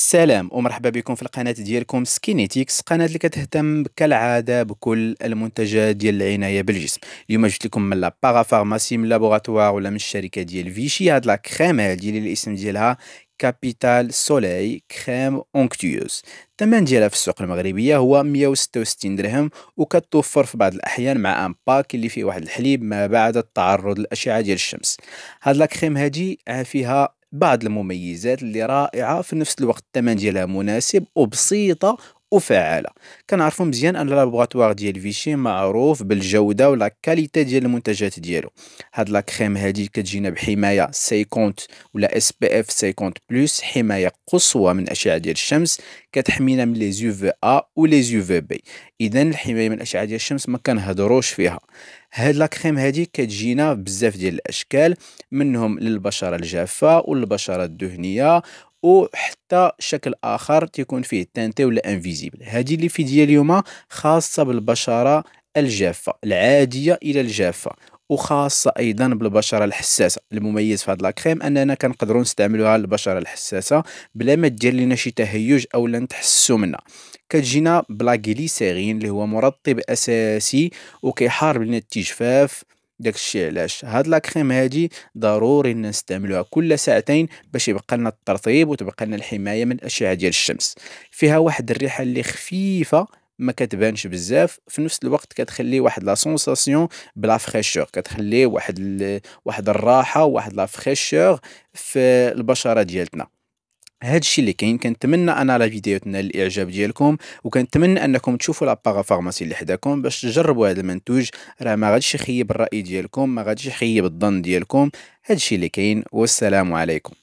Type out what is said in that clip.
السلام ومرحبا بكم في القناة ديالكم سكينيتيكس قناة اللي كتهتم كالعادة بكل المنتجات ديال العناية بالجسم اليوم جبت لكم من لاباغا فارماسي من لابوغاتوار ولا من الشركة ديال فيشي هاد لا كريم هادي اللي الاسم ديالها كابيتال سولاي كريم اونكتيوز الثمن ديالها في السوق المغربيه هو 166 درهم وكتوفر في بعض الاحيان مع ان باك اللي فيه واحد الحليب ما بعد التعرض للاشعه ديال الشمس هاد لا كريم هادي فيها بعض المميزات اللي رائعه في نفس الوقت الثمن ديالها مناسب وبسيطه وفعاله كنعرفوا مزيان ان اللابوغاتوار ديال فيشي معروف بالجوده ولا كاليتي ديال المنتجات ديالو هاد لا كريم هادي كتجينا بحمايه 50 ولا اس بي اف 50 بلس حمايه قصوى من اشعه ديال الشمس كتحمينا من لي زو في ا ولي زو في بي اذا الحمايه من الاشعه ديال الشمس ما كنهضروش فيها هاد لا كريم هادي كتجينا بزاف ديال الاشكال منهم للبشره الجافه والبشره الدهنيه او حتى شكل اخر تيكون فيه تانتي ولا انفيزيبل هذه اللي في ديال اليوم خاصه بالبشره الجافه العاديه الى الجافه وخاصه ايضا بالبشره الحساسه المميز في هاد لاكريم اننا كنقدروا نستعملوها للبشره الحساسه بلا ما دير لنا شي تهيج او لا نتحسوا منها كتجينا بلا اللي هو مرطب اساسي وكيحارب لنا التجفاف داكشي علاش هاد لا كريم هادي ضروري نستعملوها كل ساعتين باش يبقى لنا الترطيب وتبقى لنا الحمايه من الاشعه ديال الشمس فيها واحد الريحه اللي خفيفه ما كتبانش بزاف في نفس الوقت كتخلي واحد لا سونساسيون بلا فريشور كتخلي واحد ال... واحد الراحه واحد لا فريشور في البشره ديالتنا هاد الشيء اللي كاين كنتمنى انا لا فيديو تنال الاعجاب ديالكم وكنتمنى انكم تشوفوا لاباغا فارماسي اللي حداكم باش تجربوا هذا المنتوج راه ما غاديش يخيب الراي ديالكم ما غاديش يخيب الظن ديالكم هاد الشيء اللي كاين والسلام عليكم